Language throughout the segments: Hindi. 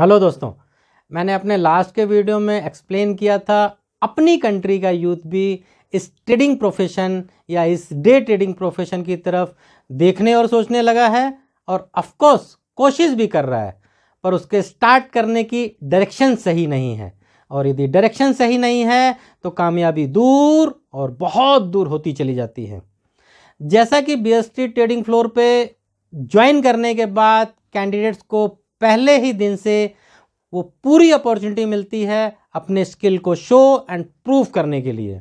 हेलो दोस्तों मैंने अपने लास्ट के वीडियो में एक्सप्लेन किया था अपनी कंट्री का यूथ भी इस ट्रेडिंग प्रोफेशन या इस डे ट्रेडिंग प्रोफेशन की तरफ देखने और सोचने लगा है और अफकोर्स कोशिश भी कर रहा है पर उसके स्टार्ट करने की डायरेक्शन सही नहीं है और यदि डायरेक्शन सही नहीं है तो कामयाबी दूर और बहुत दूर होती चली जाती है जैसा कि बी ट्रेडिंग फ्लोर पे ज्वाइन करने के बाद कैंडिडेट्स को पहले ही दिन से वो पूरी अपॉर्चुनिटी मिलती है अपने स्किल को शो एंड प्रूव करने के लिए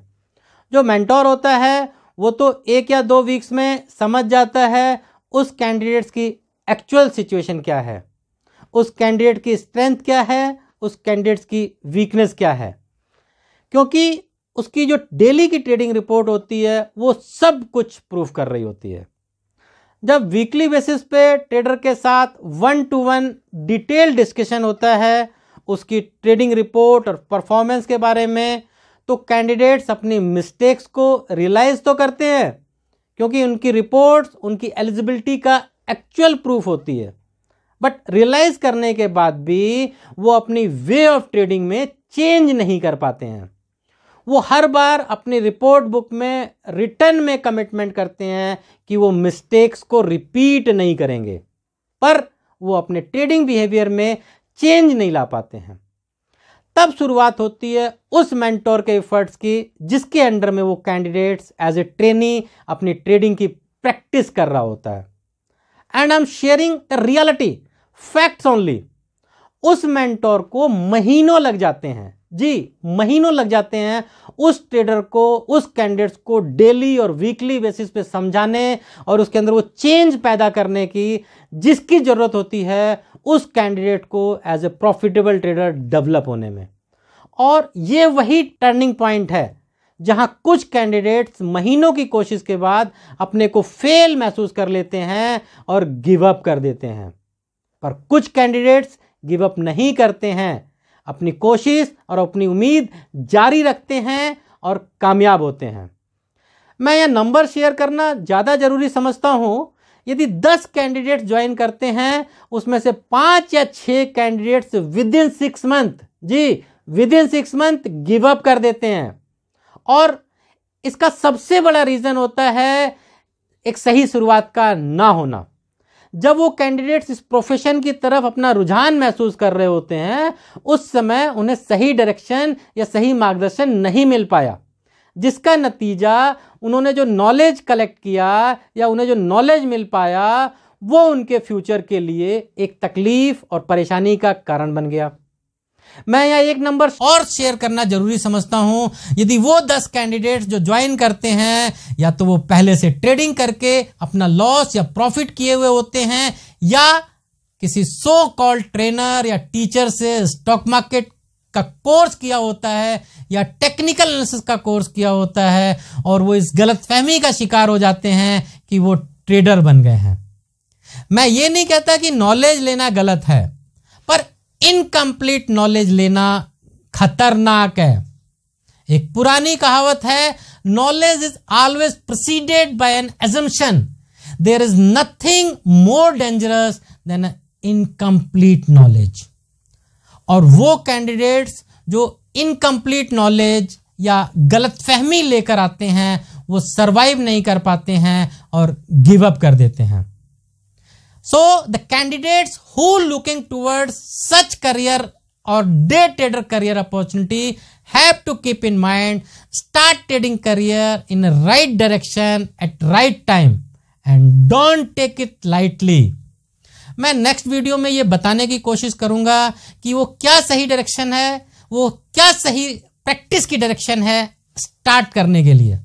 जो मेंटोर होता है वो तो एक या दो वीक्स में समझ जाता है उस कैंडिडेट्स की एक्चुअल सिचुएशन क्या है उस कैंडिडेट की स्ट्रेंथ क्या है उस कैंडिडेट्स की वीकनेस क्या है क्योंकि उसकी जो डेली की ट्रेडिंग रिपोर्ट होती है वो सब कुछ प्रूफ कर रही होती है जब वीकली बेसिस पे ट्रेडर के साथ one to one detail discussion होता है उसकी ट्रेडिंग रिपोर्ट और परफॉर्मेंस के बारे में तो कैंडिडेट्स अपनी मिस्टेक्स को रियलाइज तो करते हैं क्योंकि उनकी रिपोर्ट्स उनकी एलिजिबिलिटी का एक्चुअल प्रूफ होती है बट रियलाइज करने के बाद भी वो अपनी वे ऑफ ट्रेडिंग में चेंज नहीं कर पाते हैं वो हर बार अपनी रिपोर्ट बुक में रिटर्न में कमिटमेंट करते हैं कि वो मिस्टेक्स को रिपीट नहीं करेंगे पर वो अपने ट्रेडिंग बिहेवियर में चेंज नहीं ला पाते हैं तब शुरुआत होती है उस मेंटोर के एफर्ट्स की जिसके अंडर में वो कैंडिडेट्स एज ए ट्रेनी अपनी ट्रेडिंग की प्रैक्टिस कर रहा होता है and I am sharing the reality facts only उस मेंटोर को महीनों लग जाते हैं जी महीनों लग जाते हैं उस ट्रेडर को उस कैंडिडेट्स को डेली और वीकली बेसिस पे समझाने और उसके अंदर वो चेंज पैदा करने की जिसकी ज़रूरत होती है उस कैंडिडेट को as a profitable trader develop होने में और ये वही टर्निंग पॉइंट है जहां कुछ कैंडिडेट्स महीनों की कोशिश के बाद अपने को फेल महसूस कर लेते हैं और गिव अप कर देते हैं पर कुछ कैंडिडेट्स गिव अप नहीं करते हैं अपनी कोशिश और अपनी उम्मीद जारी रखते हैं और कामयाब होते हैं मैं यह नंबर शेयर करना ज़्यादा ज़रूरी समझता हूँ यदि दस कैंडिडेट ज्वाइन करते हैं उसमें से पाँच या छः candidates within six month जी within six month give up कर देते हैं और इसका सबसे बड़ा रीज़न होता है एक सही शुरुआत का ना होना जब वो कैंडिडेट्स इस प्रोफेशन की तरफ अपना रुझान महसूस कर रहे होते हैं उस समय उन्हें सही डायरेक्शन या सही मार्गदर्शन नहीं मिल पाया जिसका नतीजा उन्होंने जो नॉलेज कलेक्ट किया या उन्हें जो नॉलेज मिल पाया वो उनके फ्यूचर के लिए एक तकलीफ़ और परेशानी का कारण बन गया मैं यह एक नंबर और शेयर करना जरूरी समझता हूं यदि वो दस कैंडिडेट जो ज्वाइन करते हैं या तो वो पहले से ट्रेडिंग करके अपना लॉस या प्रॉफिट किए हुए होते हैं या किसी सो कॉल ट्रेनर या टीचर से स्टॉक मार्केट का कोर्स किया होता है या टेक्निकल एनालिसिस का कोर्स किया होता है और वो इस गलत फहमी का शिकार हो जाते हैं कि वो ट्रेडर बन गए हैं मैं ये नहीं कहता कि नॉलेज लेना गलत है इनकम्प्लीट नॉलेज लेना खतरनाक है एक पुरानी कहावत है knowledge is always proceeded by an assumption there is nothing more dangerous than incomplete knowledge और वो कैंडिडेट्स जो इनकम्प्लीट नॉलेज या गलत फहमी लेकर आते हैं वो सर्वाइव नहीं कर पाते हैं और गिव अप कर देते हैं so the candidates who looking towards such career और day trader career opportunity have to keep in mind start trading career in right direction at right time and don't take it lightly मैं नेक्स्ट वीडियो में यह बताने की कोशिश करूंगा कि वो क्या सही डायरेक्शन है वो क्या सही प्रैक्टिस की डायरेक्शन है स्टार्ट करने के लिए